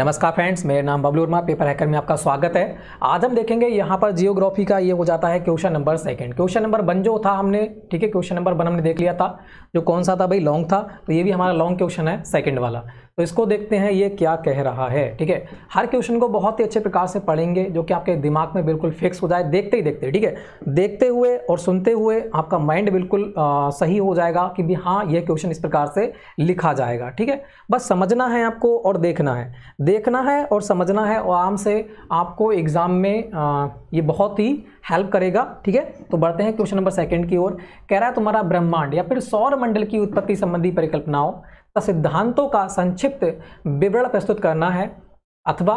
नमस्कार फ्रेंड्स मेरा नाम बबलू वर्मा पेपर हैकर में आपका स्वागत है आज हम देखेंगे यहाँ पर जियोग्राफी का ये हो जाता है question number second question number one जो था हमने ठीक है क्वेश्चन नंबर वन हमने देख लिया था जो कौन सा था भाई लॉन्ग था तो ये भी हमारा लॉन्ग क्वेश्चन है सेकंड वाला तो इसको देखते हैं ये क्या कह रहा है ठीक है हर क्वेश्चन को बहुत ही अच्छे प्रकार से पढ़ेंगे जो कि आपके दिमाग में बिल्कुल फिक्स हो जाए देखते ही देखते ठीक है देखते हुए और सुनते हुए आपका माइंड बिल्कुल आ, सही हो जाएगा कि भी हाँ ये क्वेश्चन इस प्रकार से लिखा जाएगा ठीक है बस समझना है आपको और देखना है देखना है और समझना है और आराम से आपको एग्ज़ाम में आ, ये बहुत ही हेल्प करेगा ठीक है तो बढ़ते हैं क्वेश्चन नंबर सेकंड की ओर कह रहा है तुम्हारा ब्रह्मांड या फिर सौर मंडल की उत्पत्ति संबंधी परिकल्पनाओं सिद्धांतों का संक्षिप्त विवरण प्रस्तुत करना है अथवा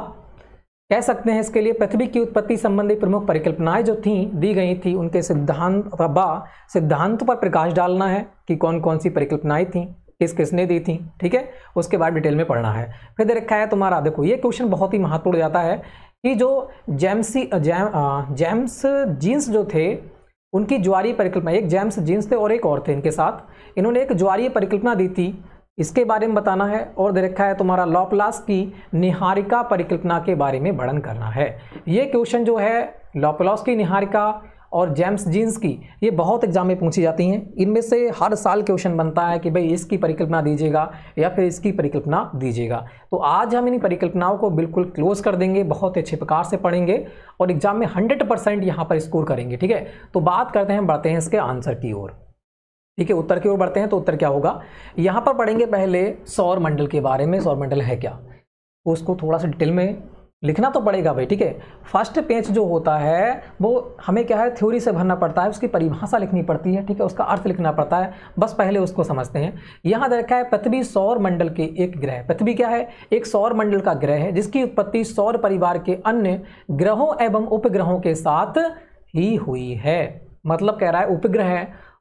कह सकते हैं इसके लिए पृथ्वी की उत्पत्ति संबंधी प्रमुख परिकल्पनाएं जो थीं दी गई थी उनके सिद्धांत अथवा सिद्धांत पर प्रकाश डालना है कि कौन कौन सी परिकल्पनाएं थीं किस किसने दी थी ठीक है उसके बाद डिटेल में पढ़ना है फिर दे रखा है तुम्हारा देखो ये क्वेश्चन बहुत ही महत्वपूर्ण जाता है कि जो जेम्सी जैम जेम्स जीन्स जो थे उनकी ज्वारी परिकल्पना एक जेम्स जीन्स थे और एक और थे इनके साथ इन्होंने एक ज्वारी परिकल्पना दी थी इसके बारे में बताना है और दे रखा है तुम्हारा लॉपलास की निहारिका परिकल्पना के बारे में वर्णन करना है ये क्वेश्चन जो है लॉपलास की निहारिका और जेम्स जीन्स की ये बहुत एग्जाम में पूछी जाती हैं इनमें से हर साल क्वेश्चन बनता है कि भाई इसकी परिकल्पना दीजिएगा या फिर इसकी परिकल्पना दीजिएगा तो आज हम इन परिकल्पनाओं को बिल्कुल क्लोज कर देंगे बहुत अच्छे प्रकार से पढ़ेंगे और एग्जाम में हंड्रेड परसेंट यहाँ पर स्कोर करेंगे ठीक है तो बात करते हैं बढ़ते हैं इसके आंसर की ओर ठीक है उत्तर की ओर बढ़ते हैं तो उत्तर क्या होगा यहाँ पर पढ़ेंगे पहले सौर मंडल के बारे में सौर मंडल है क्या उसको थोड़ा सा डिटेल में लिखना तो पड़ेगा भाई ठीक है फर्स्ट पेज जो होता है वो हमें क्या है थ्योरी से भरना पड़ता है उसकी परिभाषा लिखनी पड़ती है ठीक है उसका अर्थ लिखना पड़ता है बस पहले उसको समझते हैं यहाँ देखा है पृथ्वी सौर मंडल के एक ग्रह पृथ्वी क्या है एक सौर मंडल का ग्रह है जिसकी उत्पत्ति सौर परिवार के अन्य ग्रहों एवं उपग्रहों के साथ ही हुई है मतलब कह रहा है उपग्रह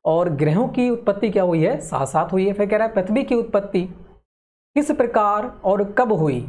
और ग्रहों की उत्पत्ति क्या हुई है साथ साथ हुई है फिर कह रहा है पृथ्वी की उत्पत्ति किस प्रकार और कब हुई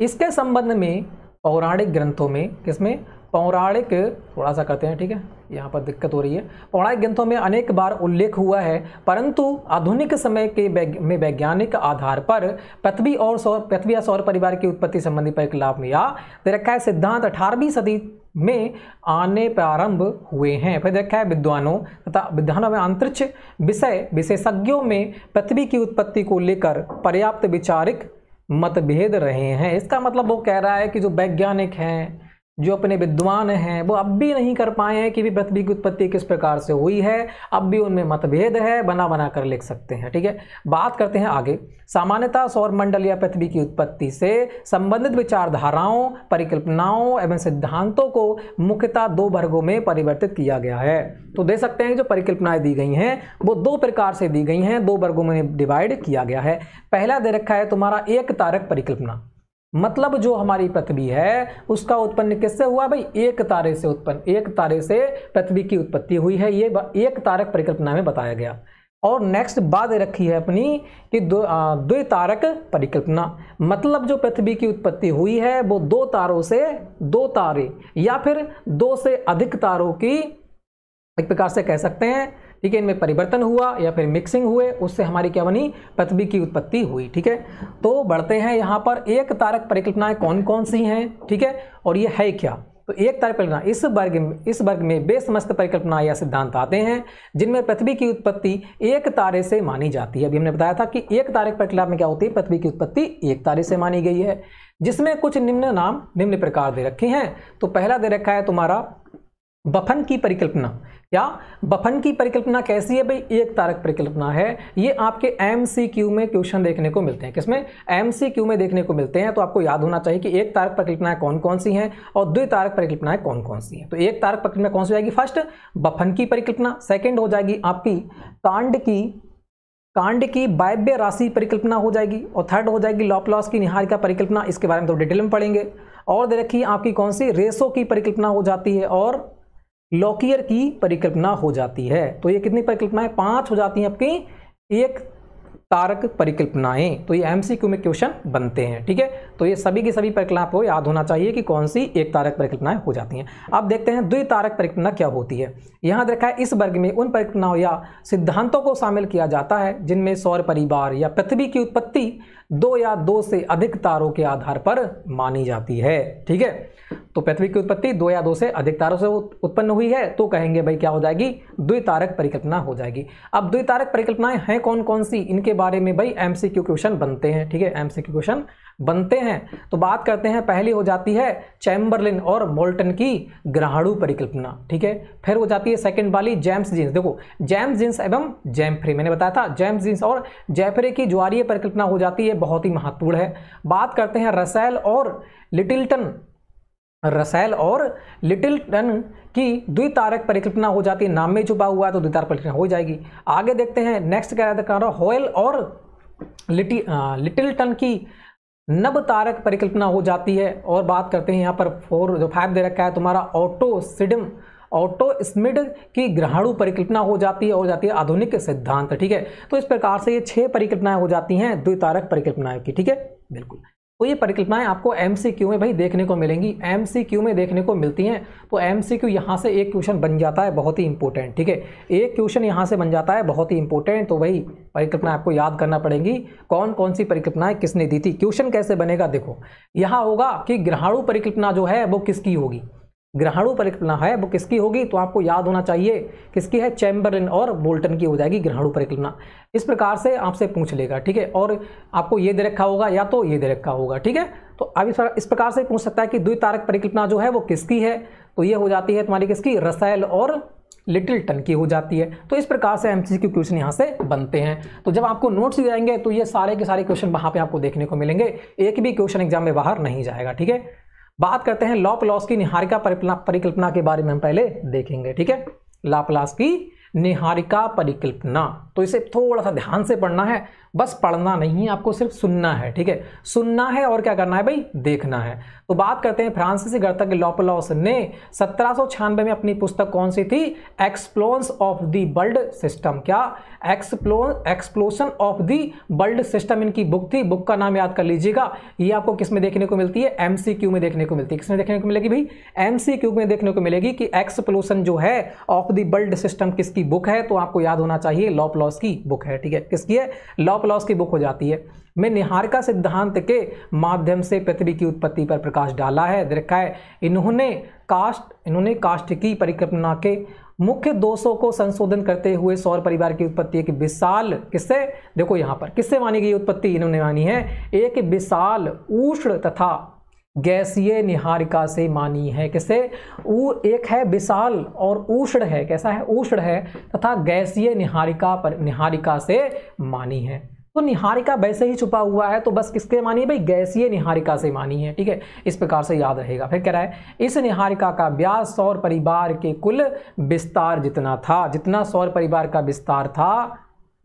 इसके संबंध में पौराणिक ग्रंथों में किसमें पौराणिक थोड़ा सा करते हैं ठीक है यहाँ पर दिक्कत हो रही है पौराणिक ग्रंथों में अनेक बार उल्लेख हुआ है परंतु आधुनिक समय के में वैज्ञानिक आधार पर पृथ्वी और सौर पृथ्वी या सौर परिवार की उत्पत्ति संबंधी लाभ में या दे रखा है सिद्धांत अठारहवीं सदी में आने प्रारंभ हुए हैं फिर देखा है विद्वानों तथा विद्वानों में अंतरिक्ष विषय विशेषज्ञों में पृथ्वी की उत्पत्ति को लेकर पर्याप्त विचारिक मतभेद रहे हैं इसका मतलब वो कह रहा है कि जो वैज्ञानिक हैं जो अपने विद्वान हैं वो अब भी नहीं कर पाए हैं कि भी पृथ्वी की उत्पत्ति किस प्रकार से हुई है अब भी उनमें मतभेद है बना बना कर लिख सकते हैं ठीक है बात करते हैं आगे सामान्यतः सौरमंडल या पृथ्वी की उत्पत्ति से संबंधित विचारधाराओं परिकल्पनाओं एवं सिद्धांतों को मुख्यतः दो वर्गों में परिवर्तित किया गया है तो दे सकते हैं जो परिकल्पनाएं दी गई हैं वो दो प्रकार से दी गई हैं दो वर्गों में डिवाइड किया गया है पहला दे रखा है तुम्हारा एक तारक परिकल्पना मतलब जो हमारी पृथ्वी है उसका उत्पन्न किससे हुआ भाई एक तारे से उत्पन्न एक तारे से पृथ्वी की उत्पत्ति हुई है ये एक तारक परिकल्पना में बताया गया और नेक्स्ट बात रखी है अपनी कि दो तारक परिकल्पना मतलब जो पृथ्वी की उत्पत्ति हुई है वो दो तारों से दो तारे या फिर दो से अधिक तारों की एक प्रकार से कह सकते हैं ठीक है इनमें परिवर्तन हुआ या फिर मिक्सिंग हुए उससे हमारी क्या बनी पृथ्वी की उत्पत्ति हुई ठीक है तो बढ़ते हैं यहाँ पर एक तारक परिकल्पनाएं कौन कौन सी हैं ठीक है और ये है क्या तो एक तारक परिकल्पना इस वर्ग इस वर्ग में बेसमस्त परिकल्पना या सिद्धांत आते हैं जिनमें पृथ्वी की उत्पत्ति एक तारे से मानी जाती है अभी हमने बताया था कि एक तारक परिकल्पना में क्या होती है पृथ्वी की उत्पत्ति एक तारे से मानी गई है जिसमें कुछ निम्न नाम निम्न प्रकार दे रखे हैं तो पहला दे रखा है तुम्हारा बफन की परिकल्पना या बफन की परिकल्पना कैसी है भाई एक तारक परिकल्पना है ये आपके एम में क्वेश्चन देखने को मिलते हैं किसमें एम में देखने को मिलते हैं तो आपको याद होना चाहिए कि एक तारक परिकल्पनाएं कौन कौन सी हैं और द्वितारक तारक परिकल्पनाएं कौन कौन सी हैं तो एक तारक परिकल्पना कौन सी हो जाएगी फर्स्ट बफन की परिकल्पना सेकेंड हो जाएगी आपकी कांड की कांड की बायव्य राशि परिकल्पना हो जाएगी और थर्ड हो जाएगी लॉपलॉस की निहारिका परिकल्पना इसके बारे में तो डिटेल में पढ़ेंगे और दे रखिए आपकी कौन सी रेसो की परिकल्पना हो जाती है और लॉकियर की परिकल्पना हो जाती है तो ये कितनी परिकल्पनाएं पांच हो जाती हैं आपकी एक तारक परिकल्पनाएं तो ये एमसीक्यू में क्वेश्चन बनते हैं ठीक है तो ये सभी की सभी परिकल्पना आपको याद होना चाहिए कि कौन सी एक तारक परिकल्पनाएं हो जाती हैं अब देखते हैं द्वि तारक परिकल्पना क्या होती है यहाँ देखा है इस वर्ग में उन परिकल्पनाओं या सिद्धांतों को शामिल किया जाता है जिनमें सौर परिवार या पृथ्वी की उत्पत्ति दो या दो से अधिक तारों के आधार पर मानी जाती है ठीक है तो पृथ्वी की उत्पत्ति दो या दो से अधिक तारों से उत्पन्न हुई है तो कहेंगे भाई क्या हो जाएगी द्वितारक परिकल्पना हो जाएगी अब द्वितारक परिकल्पनाएं हैं कौन कौन सी इनके बारे में भाई एमसीक्यू क्वेश्चन बनते हैं ठीक है एमसीक्यू क्वेश्चन बनते हैं तो बात करते हैं पहली हो जाती है चैम्बरलिन और मोल्टन की ग्रहाणु परिकल्पना ठीक है फिर हो जाती है सेकंड वाली जेम्स जींस देखो जेम्स जींस एवं जैम्फ्री मैंने बताया था जेम्स जींस और जैफरे की ज्वारीय परिकल्पना हो जाती है बहुत ही महत्वपूर्ण है बात करते हैं रसैल और लिटिल्टन रसैल और लिटिल्टन की द्वितारक परिकल्पना हो जाती है नाम में छुपा हुआ है तो द्वितारक परिकल्पना हो जाएगी आगे देखते हैं नेक्स्ट क्या कह रहा होयल और लिटि लिटिल्टन की नव तारक परिकल्पना हो जाती है और बात करते हैं यहाँ पर फोर जो फाइव दे रखा है तुम्हारा ऑटो सिडम ऑटो स्मिड की ग्रहाणु परिकल्पना हो जाती है हो जाती है आधुनिक सिद्धांत ठीक है तो इस प्रकार से ये छह परिकल्पनाएं हो जाती हैं द्वितारक परिकल्पनाएं की ठीक है बिल्कुल तो ये परिकल्पनाएं आपको एम में भाई देखने को मिलेंगी एम में देखने को मिलती हैं तो एम सी यहाँ से एक क्वेश्चन बन जाता है बहुत ही इंपॉर्टेंट ठीक है एक क्वेश्चन यहाँ से बन जाता है बहुत ही इंपॉर्टेंट तो वही परिकल्पना आपको याद करना पड़ेगी कौन कौन सी परिकल्पनाएं किसने दी थी क्वेश्चन कैसे बनेगा देखो यहाँ होगा कि ग्रहाणु परिकल्पना जो है वो किसकी होगी ग्रहणु परिकल्पना है वो किसकी होगी तो आपको याद होना चाहिए किसकी है चैम्बरिन और बोल्टन की हो जाएगी ग्रहाणु परिकल्पना इस प्रकार से आपसे पूछ लेगा ठीक है और आपको ये दे रखा होगा या तो ये दे रखा होगा ठीक है तो अब इस प्रकार से पूछ सकता है कि द्वितारक परिकल्पना जो है वो किसकी है तो ये हो जाती है तुम्हारी किसकी रसायल और लिटिल टन की हो जाती है तो इस प्रकार से एम क्वेश्चन यहाँ से बनते हैं तो जब आपको नोट्स जाएंगे तो ये सारे के सारे क्वेश्चन वहाँ पे आपको देखने को मिलेंगे एक भी क्वेश्चन एग्जाम में बाहर नहीं जाएगा ठीक है बात करते हैं लॉपलॉस की निहारिका परिकल्पना के बारे में हम पहले देखेंगे ठीक है लापलास की निहारिका परिकल्पना तो इसे थोड़ा सा ध्यान से पढ़ना है बस पढ़ना नहीं है आपको सिर्फ सुनना है ठीक है सुनना है और क्या करना है भाई देखना है तो बात करते हैं फ्रांसिस गणतज्ञ लॉपलॉस ने सत्रह में अपनी पुस्तक कौन सी थी explosions of the world system क्या एक्सप्लो explosion of the world system इनकी बुक थी बुक का नाम याद कर लीजिएगा ये आपको किस में देखने को मिलती है एम में देखने को मिलती है किसमें देखने को मिलेगी भाई एम में देखने को मिलेगी कि एक्सप्लोशन जो है ऑफ दी बर्ल्ड सिस्टम किसकी बुक है तो आपको याद होना चाहिए लॉपलॉस की बुक है ठीक है किसकी है लॉप स्टॉप लॉस की बुक हो जाती है मैं निहारिका सिद्धांत के माध्यम से पृथ्वी की उत्पत्ति पर प्रकाश डाला है देखा है इन्होंने कास्ट इन्होंने कास्ट की परिकल्पना के मुख्य दोषों को संशोधन करते हुए सौर परिवार की उत्पत्ति एक विशाल किससे देखो यहाँ पर किससे मानी गई उत्पत्ति इन्होंने मानी है एक विशाल उष्ण तथा गैसीय निहारिका से मानी है किसे ऊ एक है विशाल और उष्ण है कैसा है उष्ण है तथा गैसीय निहारिका पर निहारिका से मानी है तो निहारिका वैसे ही छुपा हुआ है तो बस किसके मानिए भाई गैसीय निहारिका से मानी है ठीक है इस प्रकार से याद रहेगा फिर कह रहा है इस निहारिका का ब्याज सौर परिवार के कुल विस्तार जितना था जितना सौर परिवार का विस्तार था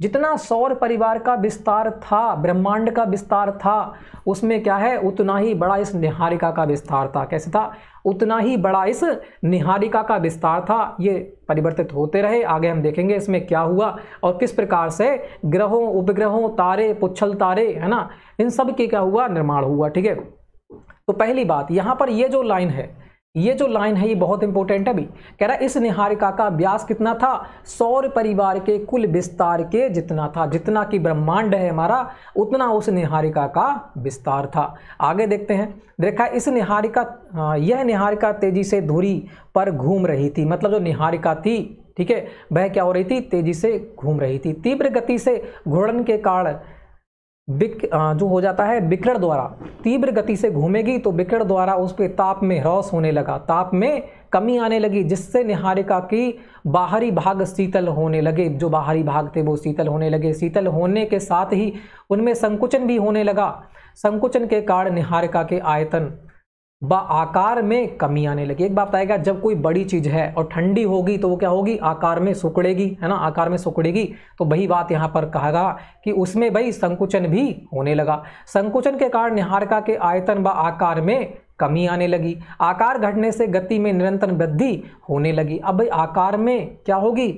जितना सौर परिवार का विस्तार था ब्रह्मांड का विस्तार था उसमें क्या है उतना ही बड़ा इस निहारिका का विस्तार था कैसे था उतना ही बड़ा इस निहारिका का विस्तार था ये परिवर्तित होते रहे आगे हम देखेंगे इसमें क्या हुआ और किस प्रकार से ग्रहों उपग्रहों तारे पुच्छल तारे है ना इन सब के क्या हुआ निर्माण हुआ ठीक है तो पहली बात यहाँ पर ये जो लाइन है ये जो लाइन है ये बहुत इंपॉर्टेंट है कह रहा इस निहारिका का व्यास कितना था सौर परिवार के कुल विस्तार के जितना था जितना कि ब्रह्मांड है हमारा उतना उस निहारिका का विस्तार था आगे देखते हैं देखा इस निहारिका यह निहारिका तेजी से धूरी पर घूम रही थी मतलब जो निहारिका थी ठीक है वह क्या हो रही थी तेजी से घूम रही थी तीव्र गति से घूर्णन के कारण बिक जो हो जाता है विकरण द्वारा तीव्र गति से घूमेगी तो विकरण द्वारा उस पर ताप में ह्रास होने लगा ताप में कमी आने लगी जिससे निहारिका की बाहरी भाग शीतल होने लगे जो बाहरी भाग थे वो शीतल होने लगे शीतल होने के साथ ही उनमें संकुचन भी होने लगा संकुचन के कारण निहारिका के आयतन ब आकार में कमी आने लगी एक बात आएगा जब कोई बड़ी चीज़ है और ठंडी होगी तो वो क्या होगी आकार में सुकड़ेगी है ना आकार में सुकड़ेगी तो वही बात यहाँ पर कहा गया कि उसमें भाई संकुचन भी होने लगा संकुचन के कारण निहारका के आयतन व आकार में कमी आने लगी आकार घटने से गति में निरंतर वृद्धि होने लगी अब भाई आकार में क्या होगी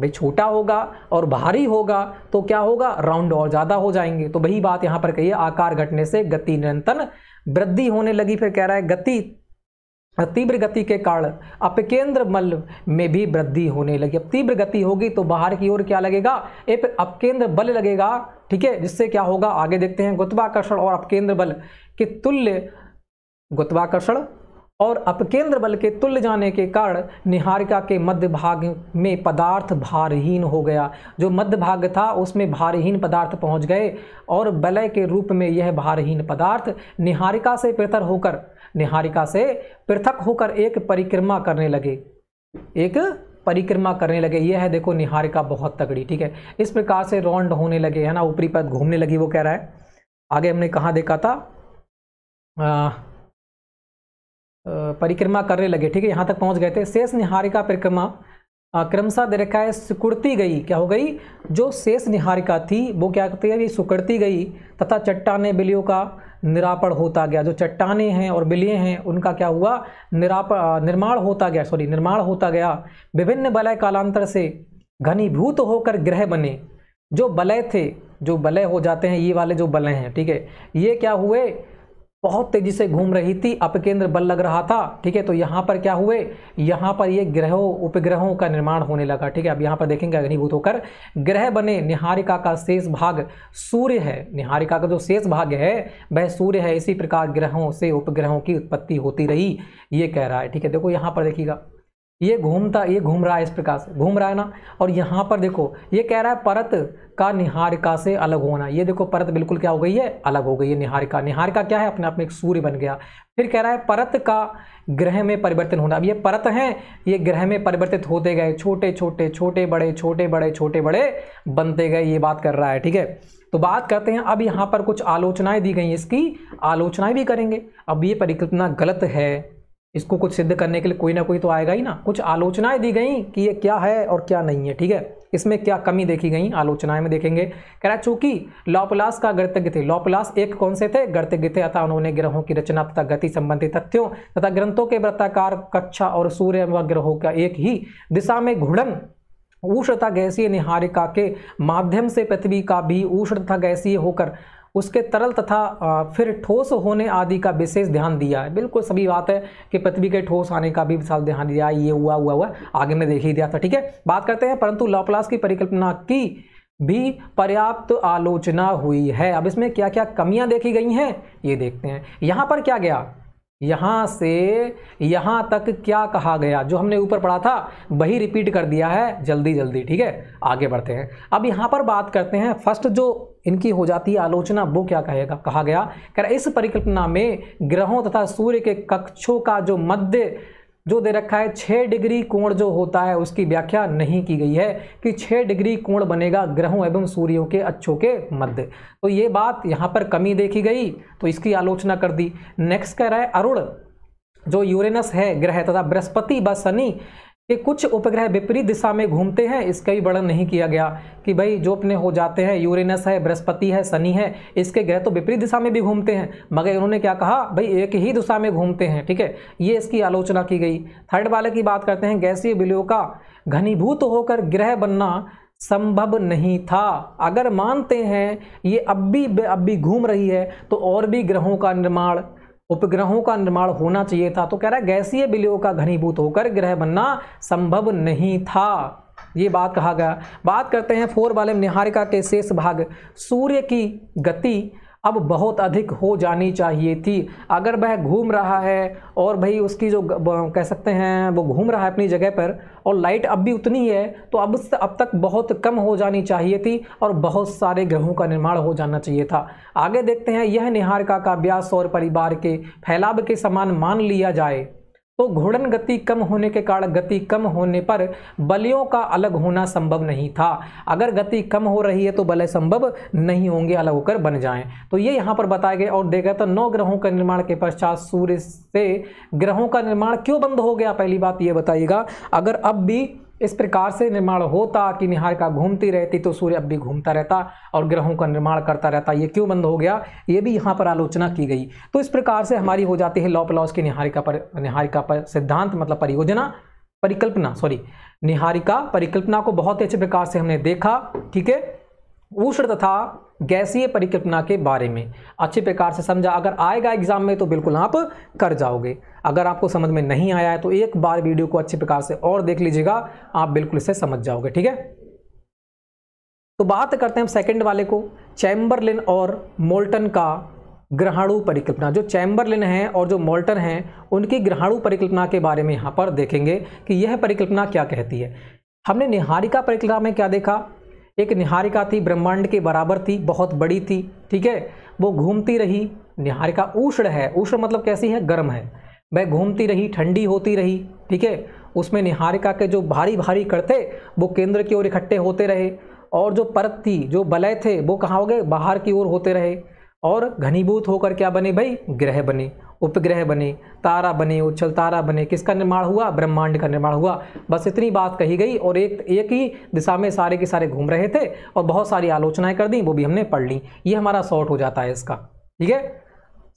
भाई छोटा होगा और भारी होगा तो क्या होगा राउंड और ज़्यादा हो जाएंगे तो वही बात यहाँ पर कही आकार घटने से गति निरंतर वृद्धि होने लगी फिर कह रहा है गति तीव्र गति के कारण अपकेंद्र बल में भी वृद्धि होने लगी अब तीव्र गति होगी तो बाहर की ओर क्या लगेगा एक अपकेंद्र बल लगेगा ठीक है जिससे क्या होगा आगे देखते हैं गुत्वाकर्षण और अपकेंद्र बल के तुल्य गुत्वाकर्षण और अपकेंद्र बल के तुल्य जाने के कारण निहारिका के मध्य भाग में पदार्थ भारहीन हो गया जो मध्य भाग था उसमें भारहीन पदार्थ पहुंच गए और बलय के रूप में यह भारहीन पदार्थ निहारिका से पृथक होकर निहारिका से पृथक होकर एक परिक्रमा करने लगे एक परिक्रमा करने लगे यह है देखो निहारिका बहुत तगड़ी ठीक है इस प्रकार से रौंड होने लगे है ना ऊपरी पद घूमने लगी वो कह रहा है आगे हमने कहाँ देखा था आ, परिक्रमा करने लगे ठीक है यहाँ तक पहुँच गए थे शेष निहारिका परिक्रमा क्रमशः दे रखा है सिकुड़ती गई क्या हो गई जो शेष निहारिका थी वो क्या करती है ये सुकड़ती गई तथा चट्टाने बिलियों का निरापण होता गया जो चट्टाने हैं और बिलिये हैं उनका क्या हुआ निराप निर्माण होता गया सॉरी निर्माण होता गया विभिन्न बलय कालांतर से घनीभूत होकर ग्रह बने जो बलय थे जो बलय हो जाते हैं ये वाले जो बलय हैं ठीक है ये क्या हुए बहुत तेजी से घूम रही थी अपकेंद्र बल लग रहा था ठीक है तो यहाँ पर क्या हुए यहाँ पर ये ग्रहों उपग्रहों का निर्माण होने लगा ठीक है अब यहाँ पर देखेंगे अग्निभूत होकर ग्रह बने निहारिका का शेष भाग सूर्य है निहारिका का जो शेष भाग है वह सूर्य है इसी प्रकार ग्रहों से उपग्रहों की उत्पत्ति होती रही ये कह रहा है ठीक है देखो यहाँ पर देखिएगा ये घूमता ये घूम रहा है इस प्रकार से घूम रहा है ना और यहाँ पर देखो ये कह रहा है परत का निहारिका से अलग होना ये देखो परत बिल्कुल क्या हो गई है अलग हो गई है निहारिका निहारिका क्या है अपने आप में एक सूर्य बन गया फिर कह रहा है परत का ग्रह में परिवर्तन होना अब ये परत हैं ये ग्रह में परिवर्तित होते गए छोटे छोटे छोटे बड़े छोटे बड़े छोटे बड़े बनते गए ये बात कर रहा है ठीक है तो बात करते हैं अब यहाँ पर कुछ आलोचनाएं दी गई इसकी आलोचनाएं भी करेंगे अब ये परिकल्पना गलत है इसको कुछ सिद्ध करने के लिए कोई ना कोई तो आएगा ही ना कुछ आलोचनाएं दी गई कि ये क्या है और क्या नहीं है ठीक है इसमें क्या कमी देखी गई आलोचनाएं में देखेंगे कह रहा चूंकि लॉपलास का गणतज्ञ थे लॉपलास एक कौन से थे गणतज्ञ थे अतः उन्होंने ग्रहों की रचना तथा गति संबंधी तथ्यों तथा ग्रंथों के वृत्ताकार कक्षा और सूर्य व ग्रहों का एक ही दिशा में घुड़न उष्ण तथा गैसीय निहारिका के माध्यम से पृथ्वी का भी उष्ण तथा गैसीय होकर उसके तरल तथा फिर ठोस होने आदि का विशेष ध्यान दिया है बिल्कुल सभी बात है कि पृथ्वी के ठोस आने का भी विशाल ध्यान दिया ये हुआ हुआ हुआ आगे में देख ही दिया था ठीक है बात करते हैं परंतु लॉपलास की परिकल्पना की भी पर्याप्त आलोचना हुई है अब इसमें क्या क्या कमियां देखी गई हैं ये देखते हैं यहाँ पर क्या गया यहाँ से यहाँ तक क्या कहा गया जो हमने ऊपर पढ़ा था वही रिपीट कर दिया है जल्दी जल्दी ठीक है आगे बढ़ते हैं अब यहाँ पर बात करते हैं फर्स्ट जो इनकी हो जाती है आलोचना वो क्या कहेगा कहा गया कह इस परिकल्पना में ग्रहों तथा सूर्य के कक्षों का जो मध्य जो दे रखा है छः डिग्री कोण जो होता है उसकी व्याख्या नहीं की गई है कि छः डिग्री कोण बनेगा ग्रहों एवं सूर्यों के अच्छों के मध्य तो ये बात यहाँ पर कमी देखी गई तो इसकी आलोचना कर दी नेक्स्ट कह रहा है अरुण जो यूरेनस है ग्रह तथा बृहस्पति व शनि कि कुछ उपग्रह विपरीत दिशा में घूमते हैं इसका भी वर्णन नहीं किया गया कि भाई जो अपने हो जाते हैं यूरेनस है बृहस्पति है शनि है इसके ग्रह तो विपरीत दिशा में भी घूमते हैं मगर इन्होंने क्या कहा भाई एक ही दिशा में घूमते हैं ठीक है ये इसकी आलोचना की गई थर्ड वाले की बात करते हैं गैसीय विलयों का घनीभूत होकर ग्रह बनना संभव नहीं था अगर मानते हैं ये अब भी अब भी घूम रही है तो और भी ग्रहों का निर्माण उपग्रहों का निर्माण होना चाहिए था तो कह रहा है गैसीय विलयों का घनीभूत होकर ग्रह बनना संभव नहीं था ये बात कहा गया बात करते हैं फोर वाले निहारिका के शेष भाग सूर्य की गति अब बहुत अधिक हो जानी चाहिए थी अगर वह घूम रहा है और भाई उसकी जो कह सकते हैं वो घूम रहा है अपनी जगह पर और लाइट अब भी उतनी है तो अब से अब तक बहुत कम हो जानी चाहिए थी और बहुत सारे ग्रहों का निर्माण हो जाना चाहिए था आगे देखते हैं यह निहार का काव्यास और परिवार के फैलाव के समान मान लिया जाए तो घूर्णन गति कम होने के कारण गति कम होने पर बलियों का अलग होना संभव नहीं था अगर गति कम हो रही है तो बलय संभव नहीं होंगे अलग होकर बन जाएं तो ये यहाँ पर बताया गया और देखा तो नौ ग्रहों का निर्माण के पश्चात सूर्य से ग्रहों का निर्माण क्यों बंद हो गया पहली बात ये बताइएगा अगर अब भी इस प्रकार से निर्माण होता कि निहारिका घूमती रहती तो सूर्य अब भी घूमता रहता और ग्रहों का निर्माण करता रहता ये क्यों बंद हो गया ये भी यहाँ पर आलोचना की गई तो इस प्रकार से हमारी हो जाती है प्लॉस की निहारिका पर निहारिका पर सिद्धांत मतलब परियोजना परिकल्पना सॉरी निहारिका परिकल्पना को बहुत ही अच्छे प्रकार से हमने देखा ठीक है उष्ण तथा गैसीय परिकल्पना के बारे में अच्छे प्रकार से समझा अगर आएगा एग्जाम में तो बिल्कुल आप कर जाओगे अगर आपको समझ में नहीं आया है तो एक बार वीडियो को अच्छे प्रकार से और देख लीजिएगा आप बिल्कुल इसे समझ जाओगे ठीक है तो बात करते हैं हम सेकेंड वाले को चैम्बरलिन और मोल्टन का ग्रहाणु परिकल्पना जो चैम्बरलिन है और जो मोल्टन है उनकी ग्रहाणु परिकल्पना के बारे में यहाँ पर देखेंगे कि यह परिकल्पना क्या कहती है हमने निहारिका परिकल्पना में क्या देखा एक निहारिका थी ब्रह्मांड के बराबर थी बहुत बड़ी थी ठीक है वो घूमती रही निहारिका उष्ण है उष्ण मतलब कैसी है गर्म है वह घूमती रही ठंडी होती रही ठीक है उसमें निहारिका के जो भारी भारी कण थे वो केंद्र की ओर इकट्ठे होते रहे और जो परत थी जो बलय थे वो कहाँ हो गए बाहर की ओर होते रहे और घनीभूत होकर क्या बने भाई ग्रह बने उपग्रह बने तारा बने उच्छल तारा बने किसका निर्माण हुआ ब्रह्मांड का निर्माण हुआ बस इतनी बात कही गई और एक एक ही दिशा में सारे के सारे घूम रहे थे और बहुत सारी आलोचनाएं कर दी वो भी हमने पढ़ ली ये हमारा शॉर्ट हो जाता है इसका ठीक है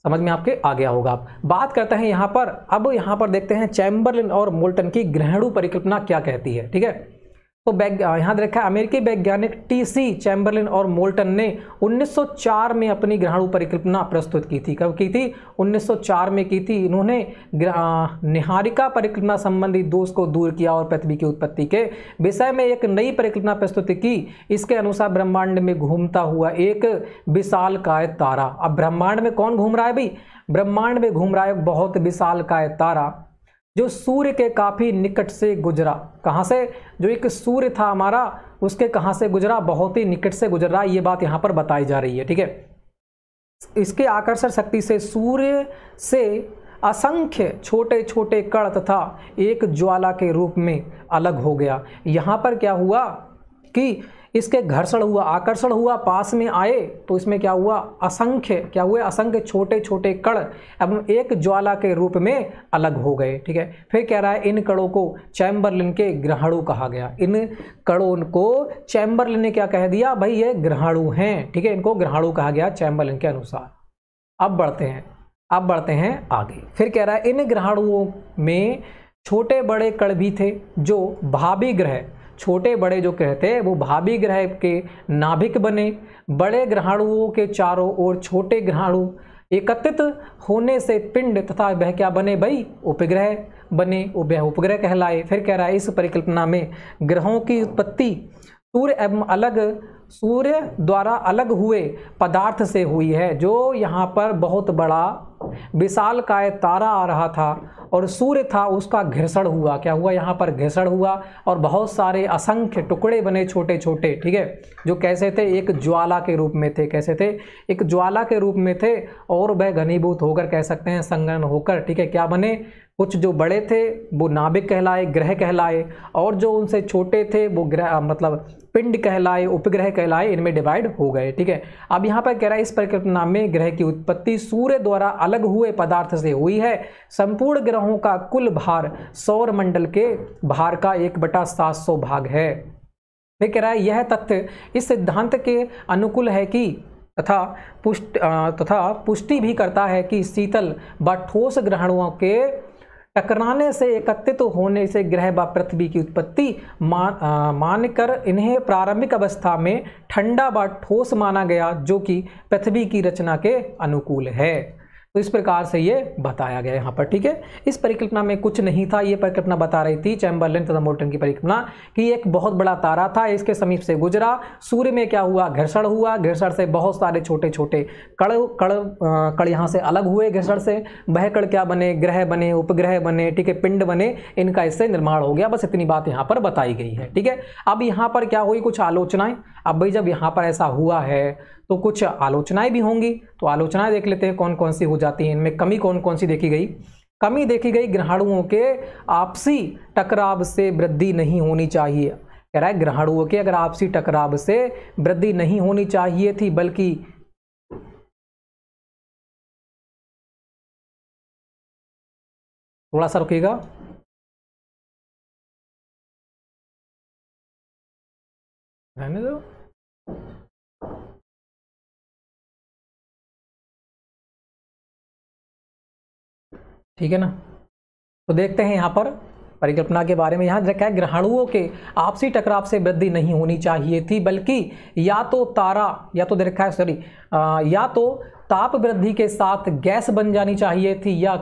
समझ में आपके आ गया होगा आप बात करते हैं यहाँ पर अब यहाँ पर देखते हैं चैम्बरलिन और मोल्टन की ग्रहणु परिकल्पना क्या कहती है ठीक है तो यहाँ देखा है अमेरिकी वैज्ञानिक टी सी चैम्बरलिन और मोल्टन ने 1904 में अपनी ग्रहणु परिकल्पना प्रस्तुत की थी कब की थी 1904 में की थी इन्होंने निहारिका परिकल्पना संबंधी दोष को दूर किया और पृथ्वी की उत्पत्ति के विषय में एक नई परिकल्पना प्रस्तुत की इसके अनुसार ब्रह्मांड में घूमता हुआ एक विशाल तारा अब ब्रह्मांड में कौन घूम रहा है भाई ब्रह्मांड में घूम रहा है बहुत विशाल तारा जो सूर्य के काफ़ी निकट से गुजरा कहाँ से जो एक सूर्य था हमारा उसके कहाँ से गुजरा बहुत ही निकट से गुजर रहा ये बात यहाँ पर बताई जा रही है ठीक है इसके आकर्षण शक्ति से सूर्य से असंख्य छोटे छोटे कण तथा एक ज्वाला के रूप में अलग हो गया यहाँ पर क्या हुआ कि इसके घर्षण हुआ आकर्षण हुआ पास में आए तो इसमें क्या हुआ असंख्य क्या हुए असंख्य छोटे छोटे कण अब एक ज्वाला के रूप में अलग हो गए ठीक है फिर कह रहा है इन कणों को चैम्बरलिन के ग्रहणु कहा गया इन कणों को चैम्बरलिन ने क्या कह दिया भाई ये ग्रहणु हैं ठीक है इनको ग्रहणु कहा गया चैम्बरलिन के अनुसार अब बढ़ते हैं अब बढ़ते हैं आगे फिर कह रहा है इन ग्रहणुओं में छोटे बड़े कण भी थे जो भाभी ग्रह छोटे बड़े जो कहते हैं वो भाभी ग्रह के नाभिक बने बड़े ग्रहाणुओं के चारों ओर छोटे ग्रहाणु एकत्रित होने से पिंड तथा वह क्या बने भाई उपग्रह बने वह उपग्रह कहलाए फिर कह रहा है इस परिकल्पना में ग्रहों की उत्पत्ति सूर्य एवं अलग सूर्य द्वारा अलग हुए पदार्थ से हुई है जो यहाँ पर बहुत बड़ा विशाल काय तारा आ रहा था और सूर्य था उसका घिसड़ हुआ क्या हुआ यहाँ पर घिसड़ हुआ और बहुत सारे असंख्य टुकड़े बने छोटे छोटे ठीक है जो कैसे थे एक ज्वाला के रूप में थे कैसे थे एक ज्वाला के रूप में थे और वह घनीभूत होकर कह सकते हैं संगन होकर ठीक है क्या बने कुछ जो बड़े थे वो नाभिक कहलाए ग्रह कहलाए और जो उनसे छोटे थे वो ग्रह मतलब पिंड कहलाए उपग्रह कहलाए इनमें डिवाइड हो गए ठीक है अब यहाँ पर कह रहा है इस परिकल्पना में ग्रह की उत्पत्ति सूर्य द्वारा अलग अलग हुए पदार्थ से हुई है संपूर्ण ग्रहों का कुल भार सौर मंडल के भार का एक बटा सात सौ भाग है वे कह रहा है यह तथ्य इस सिद्धांत के अनुकूल है कि तथा पुष्ट तथा पुष्टि भी करता है कि शीतल व ठोस ग्रहणों के टकराने से एकत्रित तो होने से ग्रह व पृथ्वी की उत्पत्ति मान मानकर इन्हें प्रारंभिक अवस्था में ठंडा व ठोस माना गया जो कि पृथ्वी की रचना के अनुकूल है तो इस प्रकार से ये बताया गया यहाँ पर ठीक है इस परिकल्पना में कुछ नहीं था ये परिकल्पना बता रही थी चैम्बरलिन तथा मोल्टन की परिकल्पना कि एक बहुत बड़ा तारा था इसके समीप से गुजरा सूर्य में क्या हुआ घर्षण हुआ घर्षण से बहुत सारे छोटे छोटे कड़ कड़ कड़ यहाँ से अलग हुए घर्षण से वह कड़ क्या बने ग्रह बने उपग्रह बने ठीक है पिंड बने इनका इससे निर्माण हो गया बस इतनी बात यहाँ पर बताई गई है ठीक है अब यहाँ पर क्या हुई कुछ आलोचनाएं अब भाई जब यहाँ पर ऐसा हुआ है तो कुछ आलोचनाएं भी होंगी तो आलोचनाएं देख लेते हैं कौन कौन सी हो जाती हैं इनमें कमी कौन कौन सी देखी गई कमी देखी गई ग्रहणुओं के आपसी टकराव से वृद्धि नहीं होनी चाहिए कह रहा है ग्रहणुओं के अगर आपसी टकराव से वृद्धि नहीं होनी चाहिए थी बल्कि थोड़ा सा रुकेगा रहने दो ठीक है ना तो देखते हैं यहाँ पर परिकल्पना के बारे में यहाँ रखा है ग्रहणुओं के आपसी टकराव से वृद्धि नहीं होनी चाहिए थी बल्कि या तो तारा या तो देखा है सॉरी या तो ताप वृद्धि के साथ गैस बन जानी चाहिए थी या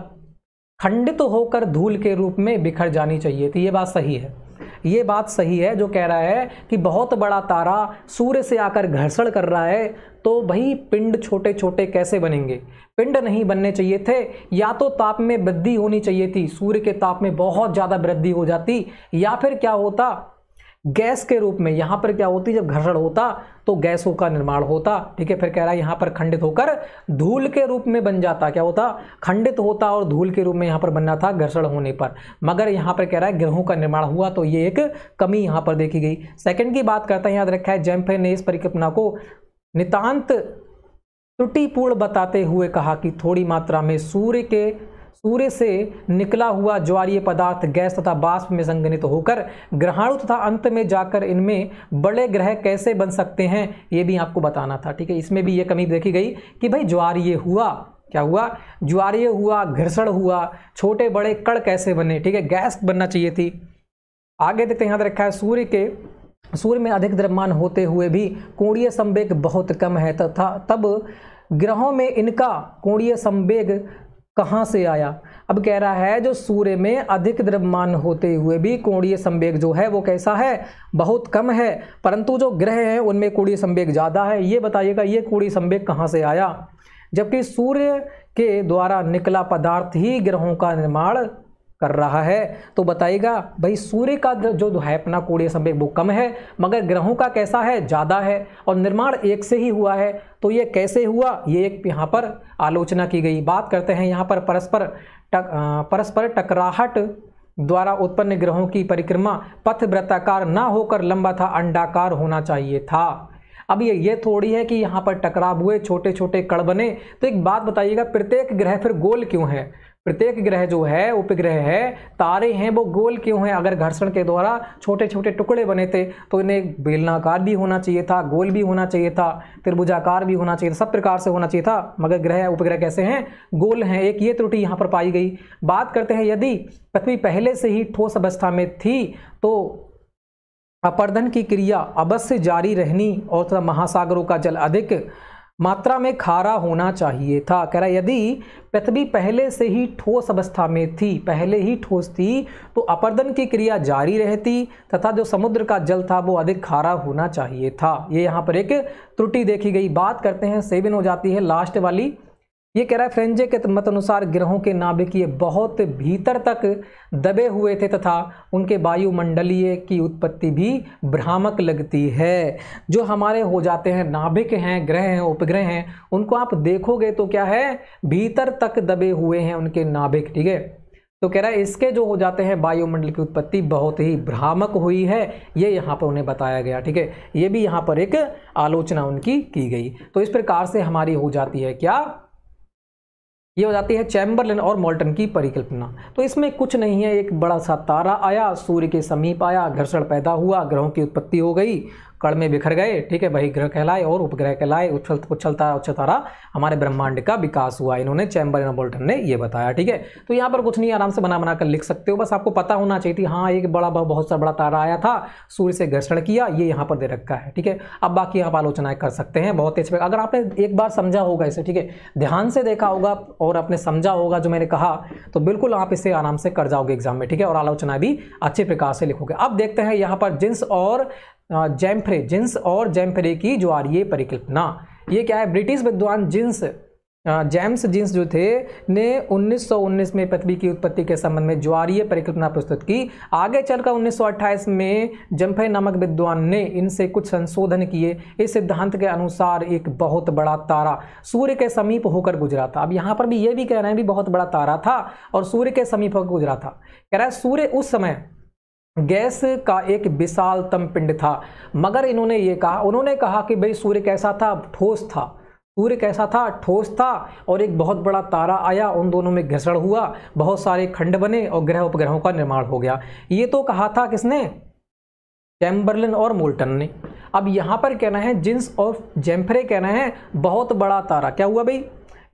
खंडित तो होकर धूल के रूप में बिखर जानी चाहिए थी ये बात सही है ये बात सही है जो कह रहा है कि बहुत बड़ा तारा सूर्य से आकर घर्षण कर रहा है तो भाई पिंड छोटे छोटे कैसे बनेंगे पिंड नहीं बनने चाहिए थे या तो ताप में वृद्धि होनी चाहिए थी सूर्य के ताप में बहुत ज़्यादा वृद्धि हो जाती या फिर क्या होता गैस के रूप में यहाँ पर क्या होती जब घर्षण होता तो गैसों का निर्माण होता ठीक है फिर कह रहा है यहाँ पर खंडित होकर धूल के रूप में बन जाता क्या होता खंडित होता और धूल के रूप में यहाँ पर बनना था घर्षण होने पर मगर यहाँ पर कह रहा है ग्रहों का निर्माण हुआ तो ये एक कमी यहाँ पर देखी गई सेकंड की बात करते हैं याद रखा है जैम्फे ने इस परिकल्पना को नितांत त्रुटिपूर्ण बताते हुए कहा कि थोड़ी मात्रा में सूर्य के सूर्य से निकला हुआ ज्वारीय पदार्थ गैस तथा बाष्प में संगनित होकर ग्रहाणु तथा अंत में जाकर इनमें बड़े ग्रह कैसे बन सकते हैं ये भी आपको बताना था ठीक है इसमें भी ये कमी देखी गई कि भाई ज्वारीय हुआ क्या हुआ ज्वारीय हुआ घर्षण हुआ छोटे बड़े कड़ कैसे बने ठीक है गैस बनना चाहिए थी आगे देखते हैं याद रखा है सूर्य के सूर्य में अधिक द्रव्यमान होते हुए भी कोणीय संवेग बहुत कम है तथा तब ग्रहों में इनका कोणीय संवेग कहाँ से आया अब कह रहा है जो सूर्य में अधिक द्रव्यमान होते हुए भी कोणीय संवेग जो है वो कैसा है बहुत कम है परंतु जो ग्रह हैं उनमें कोणीय संवेग ज़्यादा है ये बताइएगा ये कोणीय संवेग कहाँ से आया जबकि सूर्य के द्वारा निकला पदार्थ ही ग्रहों का निर्माण कर रहा है तो बताइएगा भाई सूर्य का जो है अपना कोड़े समय वो कम है मगर ग्रहों का कैसा है ज़्यादा है और निर्माण एक से ही हुआ है तो ये कैसे हुआ ये एक यहाँ पर आलोचना की गई बात करते हैं यहाँ पर परस्पर टक, परस्पर टकराहट द्वारा उत्पन्न ग्रहों की परिक्रमा पथ वृत्ताकार ना होकर लंबा था अंडाकार होना चाहिए था अब ये ये थोड़ी है कि यहाँ पर टकराव हुए छोटे छोटे कड़ बने तो एक बात बताइएगा प्रत्येक ग्रह फिर गोल क्यों है प्रत्येक ग्रह जो है उपग्रह है तारे हैं वो गोल क्यों हैं अगर घर्षण के द्वारा छोटे छोटे टुकड़े बने थे तो इन्हें बेलनाकार भी होना चाहिए था गोल भी होना चाहिए था त्रिभुजाकार भी होना चाहिए सब प्रकार से होना चाहिए था मगर ग्रह उपग्रह कैसे हैं गोल हैं एक ये त्रुटि यहाँ पर पाई गई बात करते हैं यदि पृथ्वी पहले से ही ठोस अवस्था में थी तो अपर्धन की क्रिया अवश्य जारी रहनी और महासागरों का जल अधिक मात्रा में खारा होना चाहिए था कह रहा यदि पृथ्वी पहले से ही ठोस अवस्था में थी पहले ही ठोस थी तो अपर्दन की क्रिया जारी रहती तथा जो समुद्र का जल था वो अधिक खारा होना चाहिए था ये यहाँ पर एक त्रुटि देखी गई बात करते हैं सेवन हो जाती है लास्ट वाली ये कह रहा है फ्रेंजे के मत अनुसार ग्रहों के नाभिकीय बहुत भीतर तक दबे हुए थे तथा उनके वायुमंडलीय की उत्पत्ति भी भ्रामक लगती है जो हमारे हो जाते हैं नाभिक हैं ग्रह हैं उपग्रह हैं उनको आप देखोगे तो क्या है भीतर तक दबे हुए हैं उनके नाभिक ठीक है तो कह रहा है इसके जो हो जाते हैं वायुमंडल की उत्पत्ति बहुत ही भ्रामक हुई है ये यहाँ पर उन्हें बताया गया ठीक है ये भी यहाँ पर एक आलोचना उनकी की गई तो इस प्रकार से हमारी हो जाती है क्या ये हो जाती है चैम्बरलिन और मोल्टन की परिकल्पना तो इसमें कुछ नहीं है एक बड़ा सा तारा आया सूर्य के समीप आया घर्षण पैदा हुआ ग्रहों की उत्पत्ति हो गई कण में बिखर गए ठीक है वही ग्रह कहलाए और उपग्रह कहलाए उछल उछलता उछतारा हमारे ब्रह्मांड का विकास हुआ इन्होंने चैम्बर बोल्टन ने ये बताया ठीक है तो यहाँ पर कुछ नहीं आराम से बना बना कर लिख सकते हो बस आपको पता होना चाहिए थी हाँ एक बड़ा बहुत सा बड़ा तारा आया था सूर्य से घर्षण किया ये यहाँ पर दे रखा है ठीक है अब बाकी आप आलोचनाएं कर सकते हैं बहुत तेज अगर आपने एक बार समझा होगा इसे ठीक है ध्यान से देखा होगा और आपने समझा होगा जो मैंने कहा तो बिल्कुल आप इसे आराम से कर जाओगे एग्जाम में ठीक है और आलोचना भी अच्छे प्रकार से लिखोगे अब देखते हैं यहाँ पर जिन्स और जैम्फरे जिन्स और जैम्फरे की जो आ रही है परिकल्पना ये क्या है ब्रिटिश विद्वान जिन्स जेम्स जिन्स जो थे ने 1919 में पृथ्वी की उत्पत्ति के संबंध में ज्वारीय परिकल्पना प्रस्तुत की आगे चलकर 1928 में जम्फे नामक विद्वान ने इनसे कुछ संशोधन किए इस सिद्धांत के अनुसार एक बहुत बड़ा तारा सूर्य के समीप होकर गुजरा था अब यहाँ पर भी ये भी कह रहे हैं भी बहुत बड़ा तारा था और सूर्य के समीप होकर गुजरा था कह रहा है सूर्य उस समय गैस का एक विशालतम पिंड था मगर इन्होंने ये कहा उन्होंने कहा कि भाई सूर्य कैसा था ठोस था सूर्य कैसा था ठोस था और एक बहुत बड़ा तारा आया उन दोनों में घसड़ हुआ बहुत सारे खंड बने और ग्रह उपग्रहों का निर्माण हो गया ये तो कहा था किसने चैम्बरलिन और मोल्टन ने अब यहाँ पर कहना है जिन्स और जैम्फरे कहना है बहुत बड़ा तारा क्या हुआ भाई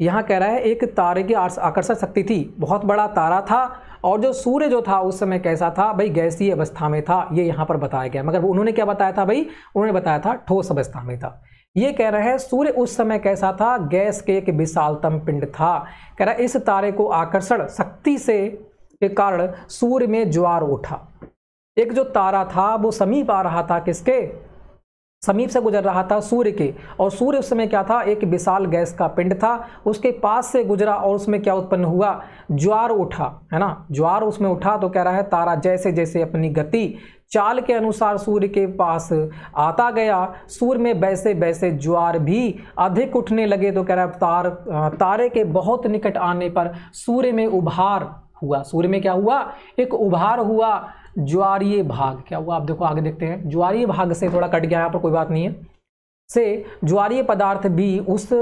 यहाँ कह रहा है एक तारे की आकर्षक शक्ति थी बहुत बड़ा तारा था और जो सूर्य जो था उस समय कैसा था भाई गैसीय अवस्था में था ये यहाँ पर बताया गया मगर उन्होंने क्या बताया था भाई उन्होंने बताया था ठोस अवस्था में था ये कह रहे हैं सूर्य उस समय कैसा था गैस के एक विशालतम पिंड था कह रहा इस तारे को आकर्षण शक्ति से के कारण सूर्य में ज्वार उठा एक जो तारा था वो समीप आ रहा था किसके समीप से गुजर रहा था सूर्य के और सूर्य उस समय क्या था एक विशाल गैस का पिंड था उसके पास से गुजरा और उसमें क्या उत्पन्न हुआ ज्वार उठा है ना ज्वार उसमें उठा तो कह रहा है तारा जैसे जैसे अपनी गति चाल के अनुसार सूर्य के पास आता गया सूर्य में वैसे वैसे ज्वार भी अधिक उठने लगे तो कह रहा है तार तारे के बहुत निकट आने पर सूर्य में उभार हुआ सूर्य में क्या हुआ एक उभार हुआ ज्वारीय भाग क्या हुआ आप देखो आगे देखते हैं ज्वारीय भाग से थोड़ा कट गया यहाँ पर कोई बात नहीं है से ज्वारीय पदार्थ भी उस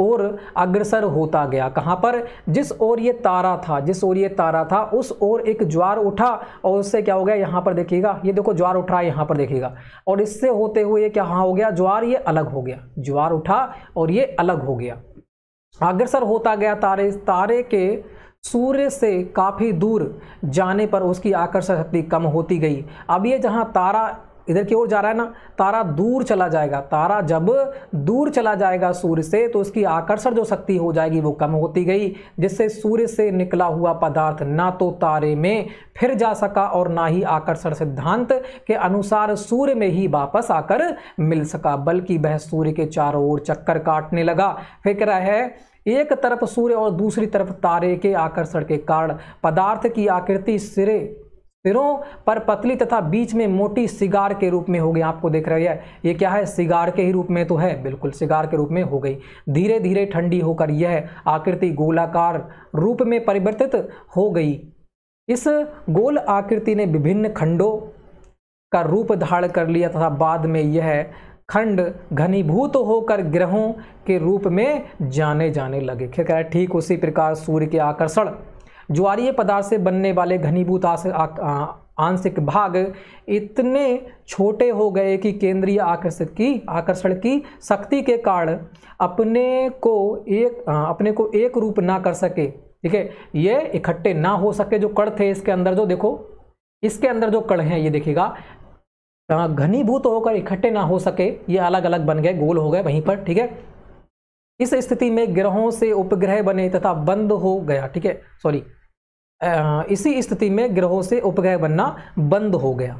ओर अग्रसर होता गया कहाँ पर जिस ओर ये तारा था जिस ओर ये तारा था उस ओर एक ज्वार उठा और उससे क्या हो गया यहाँ पर देखिएगा ये देखो ज्वार उठ रहा यहाँ पर देखिएगा और इससे होते हुए क्या हो गया ज्वार ये अलग हो गया ज्वार उठा और ये अलग हो गया अग्रसर होता गया तारे तारे के सूर्य से काफ़ी दूर जाने पर उसकी आकर्षण शक्ति कम होती गई अब ये जहाँ तारा इधर की ओर जा रहा है ना तारा दूर चला जाएगा तारा जब दूर चला जाएगा सूर्य से तो उसकी आकर्षण जो शक्ति हो जाएगी वो कम होती गई जिससे सूर्य से निकला हुआ पदार्थ ना तो तारे में फिर जा सका और ना ही आकर्षण सिद्धांत के अनुसार सूर्य में ही वापस आकर मिल सका बल्कि वह सूर्य के चारों ओर चक्कर काटने लगा फिक्र है एक तरफ सूर्य और दूसरी तरफ तारे के आकर्षण के कारण पदार्थ की आकृति सिरे सिरों पर पतली तथा बीच में मोटी सिगार के रूप में हो गई आपको देख रहे हैं ये क्या है सिगार के ही रूप में तो है बिल्कुल सिगार के रूप में हो गई धीरे धीरे ठंडी होकर यह आकृति गोलाकार रूप में परिवर्तित हो गई इस गोल आकृति ने विभिन्न खंडों का रूप धारण कर लिया तथा बाद में यह खंड घनीभूत तो होकर ग्रहों के रूप में जाने जाने लगे फिर कह रहे ठीक उसी प्रकार सूर्य के आकर्षण ज्वारीय पदार्थ से बनने वाले घनीभूत आंशिक भाग इतने छोटे हो गए कि केंद्रीय आकर्षित की आकर्षण की शक्ति के कारण अपने को एक अपने को एक रूप ना कर सके ठीक है ये इकट्ठे ना हो सके जो कड़ थे इसके अंदर जो देखो इसके अंदर जो कड़ हैं ये देखिएगा हाँ, घनीभूत होकर इकट्ठे ना हो सके ये अलग अलग बन गए गोल हो गए वहीं पर ठीक है इस स्थिति में ग्रहों से उपग्रह बने तथा बंद हो गया ठीक है सॉरी इसी स्थिति में ग्रहों से उपग्रह बनना बंद हो गया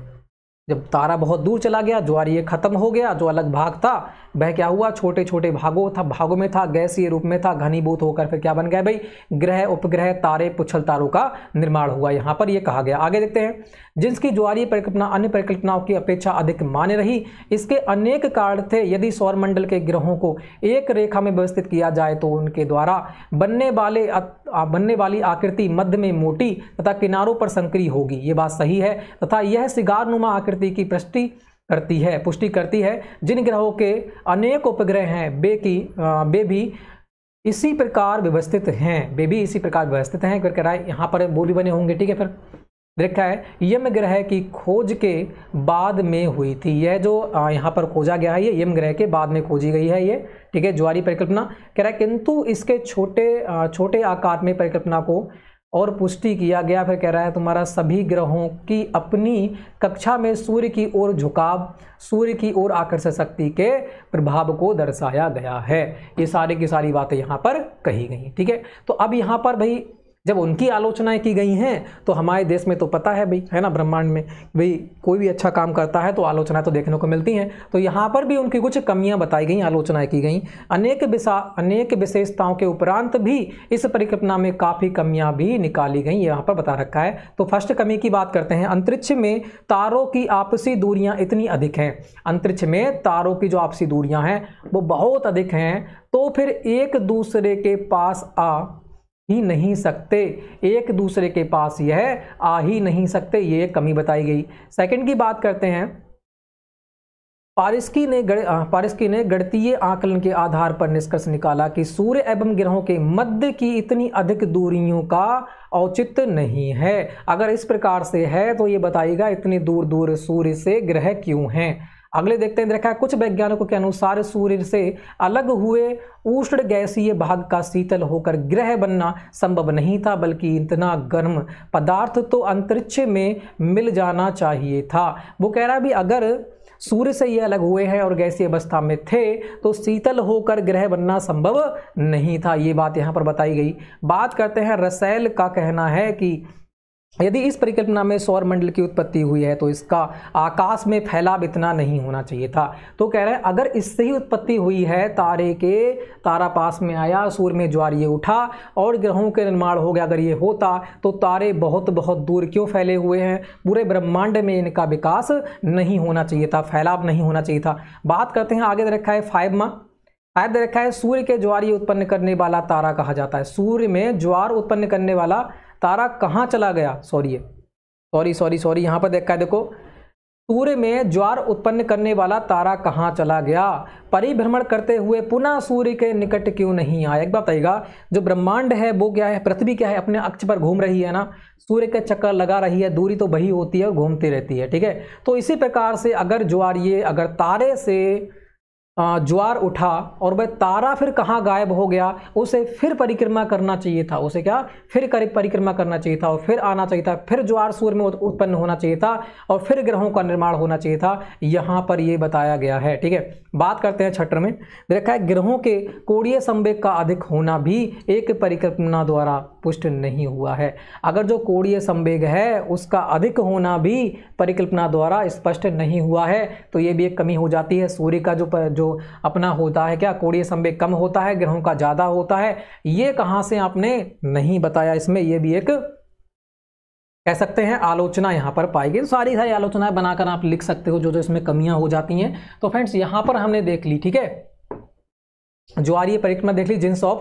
जब तारा बहुत दूर चला गया ज्वार खत्म हो गया जो अलग भाग था वह क्या हुआ छोटे छोटे भागों था भागों में था गैसीय रूप में था घनीभूत होकर फिर क्या बन गया भाई ग्रह उपग्रह तारे पुछल तारों का निर्माण हुआ यहाँ पर यह कहा गया आगे देखते हैं जिसकी ज्वारीय परिकल्पना अन्य परिकल्पनाओं की अपेक्षा अधिक मान्य रही इसके अनेक कारण थे यदि सौरमंडल के ग्रहों को एक रेखा में व्यवस्थित किया जाए तो उनके द्वारा बनने वाले बनने वाली आकृति मध्य में मोटी तथा किनारों पर संक्रिय होगी ये बात सही है तथा यह सिगारनुमा आकृति की पृष्टि करती है पुष्टि करती है जिन ग्रहों के अनेक उपग्रह हैं बे की बे भी इसी प्रकार व्यवस्थित हैं बे भी इसी प्रकार व्यवस्थित हैं करके राय यहाँ पर बोली बने होंगे ठीक है फिर देखा है यम ग्रह की खोज के बाद में हुई थी यह जो यहाँ पर खोजा गया है ये यम ग्रह के बाद में खोजी गई है ये ठीक है ज्वारी परिकल्पना कह रहा है किंतु इसके छोटे छोटे आकार में परिकल्पना को और पुष्टि किया गया फिर कह रहा है तुम्हारा सभी ग्रहों की अपनी कक्षा में सूर्य की ओर झुकाव सूर्य की ओर आकर्षण शक्ति के प्रभाव को दर्शाया गया है ये सारे की सारी बातें यहाँ पर कही गई ठीक है तो अब यहाँ पर भाई जब उनकी आलोचनाएं की गई हैं तो हमारे देश में तो पता है भाई है ना ब्रह्मांड में भाई कोई भी अच्छा काम करता है तो आलोचनाएं तो देखने को मिलती हैं तो यहाँ पर भी उनकी कुछ कमियाँ बताई गई आलोचनाएँ की गई अनेक विशा अनेक विशेषताओं के उपरांत भी इस परिकल्पना में काफ़ी कमियाँ भी निकाली गई यहाँ पर बता रखा है तो फर्स्ट कमी की बात करते हैं अंतरिक्ष में तारों की आपसी दूरियाँ इतनी अधिक हैं अंतरिक्ष में तारों की जो आपसी दूरियाँ हैं वो बहुत अधिक हैं तो फिर एक दूसरे के पास आ ही नहीं सकते एक दूसरे के पास यह आ ही नहीं सकते ये कमी बताई गई सेकंड की बात करते हैं पारिस्की ने गण पारिस्की ने गणतीय आकलन के आधार पर निष्कर्ष निकाला कि सूर्य एवं ग्रहों के मध्य की इतनी अधिक दूरियों का औचित्य नहीं है अगर इस प्रकार से है तो ये बताइएगा इतनी दूर दूर सूर्य से ग्रह क्यों हैं अगले देखते हैं देखा कुछ वैज्ञानिकों के अनुसार सूर्य से अलग हुए उष्ण गैसीय भाग का शीतल होकर ग्रह बनना संभव नहीं था बल्कि इतना गर्म पदार्थ तो अंतरिक्ष में मिल जाना चाहिए था वो कह रहा भी अगर सूर्य से ये अलग हुए हैं और गैसीय अवस्था में थे तो शीतल होकर ग्रह बनना संभव नहीं था ये बात यहाँ पर बताई गई बात करते हैं रसैल का कहना है कि यदि इस परिकल्पना में सौर मंडल की उत्पत्ति हुई है तो इसका आकाश में फैलाव इतना नहीं होना चाहिए था तो कह रहे हैं अगर इससे ही उत्पत्ति हुई है तारे के तारा पास में आया सूर्य में ज्वार ये उठा और ग्रहों के निर्माण हो गया अगर ये होता तो तारे बहुत बहुत दूर क्यों फैले हुए हैं पूरे ब्रह्मांड में इनका विकास नहीं होना चाहिए था फैलाव नहीं होना चाहिए था बात करते हैं आगे रखा है फाइव माँ फाइव रखा है सूर्य के ज्वार उत्पन्न करने वाला तारा कहा जाता है सूर्य में ज्वार उत्पन्न करने वाला तारा कहाँ चला गया सॉरी सॉरी सॉरी सॉरी यहाँ पर देखा है देखो सूर्य में ज्वार उत्पन्न करने वाला तारा कहाँ चला गया परिभ्रमण करते हुए पुनः सूर्य के निकट क्यों नहीं आया एक बात आएगा जो ब्रह्मांड है वो क्या है पृथ्वी क्या है अपने अक्ष पर घूम रही है ना सूर्य के चक्कर लगा रही है दूरी तो वही होती है घूमती रहती है ठीक है तो इसी प्रकार से अगर ज्वार ये अगर तारे से ज्वार उठा और वह तारा फिर कहाँ गायब हो गया उसे फिर परिक्रमा करना चाहिए था उसे क्या फिर परिक्रमा करना चाहिए था और फिर आना चाहिए था फिर ज्वार सूर्य में उत्पन्न होना चाहिए था और फिर ग्रहों का निर्माण होना चाहिए था यहाँ पर ये बताया गया है ठीक है बात करते हैं छठ में देखा है ग्रहों के कोड़ीय संवेग का अधिक होना भी एक परिक्रमा द्वारा पुष्ट नहीं हुआ है अगर जो कोड़ीय संवेग है उसका अधिक होना भी परिकल्पना द्वारा स्पष्ट नहीं हुआ है तो ये भी एक कमी हो जाती है सूर्य का जो जो अपना होता है क्या कोड़ीय संवेग कम होता है ग्रहों का ज़्यादा होता है ये कहां से आपने नहीं बताया इसमें ये भी एक कह सकते हैं आलोचना यहां पर पाई गई तो सारी सारी आलोचनाएं बनाकर आप लिख सकते हो जो जो इसमें कमियां हो जाती हैं तो फ्रेंड्स यहां पर हमने देख ली ठीक है ज्वारीय परिक्रमा देख ली जिन्स ऑफ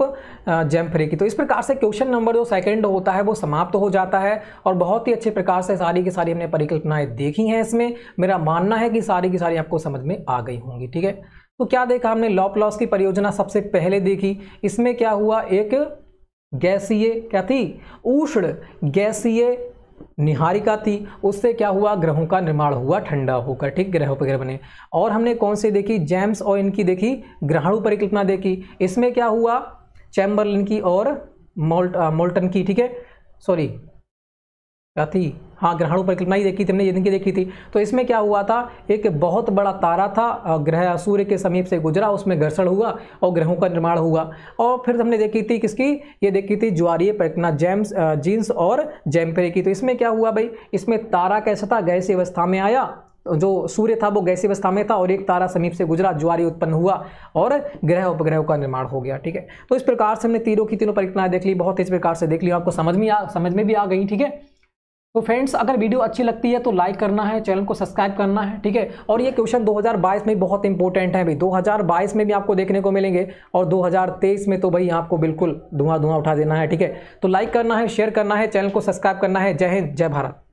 जेम्फरे की तो इस प्रकार से क्वेश्चन नंबर जो सेकंड होता है वो समाप्त हो जाता है और बहुत ही अच्छे प्रकार से सारी की सारी हमने परिकल्पनाएं देखी हैं इसमें मेरा मानना है कि सारी की सारी आपको समझ में आ गई होंगी ठीक है तो क्या देखा हमने लॉप लॉस की परियोजना सबसे पहले देखी इसमें क्या हुआ एक गैसीय क्या थी उष्ण गैसीय निहारिका थी उससे क्या हुआ ग्रहों का निर्माण हुआ ठंडा होकर ठीक ग्रह वगैरह बने और हमने कौन सी देखी जेम्स और इनकी देखी ग्रहाणु परिकल्पना देखी इसमें क्या हुआ चैम्बरलिन की और मोल्ट मोल्टन की ठीक है सॉरी क्या थी हाँ ग्रहाणु परिकल्पना ही देखी थी हमने ये दिन देखी थी तो इसमें क्या हुआ था एक बहुत बड़ा तारा था ग्रह सूर्य के समीप से गुजरा उसमें घर्षण हुआ और ग्रहों का निर्माण हुआ और फिर तो हमने देखी थी किसकी ये देखी थी ज्वारीय परिकल्पना जेम्स जीन्स और जैमपेरे की तो इसमें क्या हुआ भाई इसमें तारा कैसा था गैसी अवस्था में आया जो सूर्य था वो गैसी अवस्था में था और एक तारा समीप से गुजरा ज्वारी उत्पन्न हुआ और ग्रह उपग्रह का निर्माण हो गया ठीक है तो इस प्रकार से हमने तीनों की तीनों परिकल्पनाएं देख ली बहुत इस प्रकार से देख ली आपको समझ में आ समझ में भी आ गई ठीक है तो फ्रेंड्स अगर वीडियो अच्छी लगती है तो लाइक करना है चैनल को सब्सक्राइब करना है ठीक है और ये क्वेश्चन 2022 में बहुत इंपॉर्टेंट है भाई 2022 में भी आपको देखने को मिलेंगे और 2023 में तो भाई आपको बिल्कुल धुआं धुआं उठा देना है ठीक है तो लाइक करना है शेयर करना है चैनल को सब्सक्राइब करना है जय हिंद जय भारत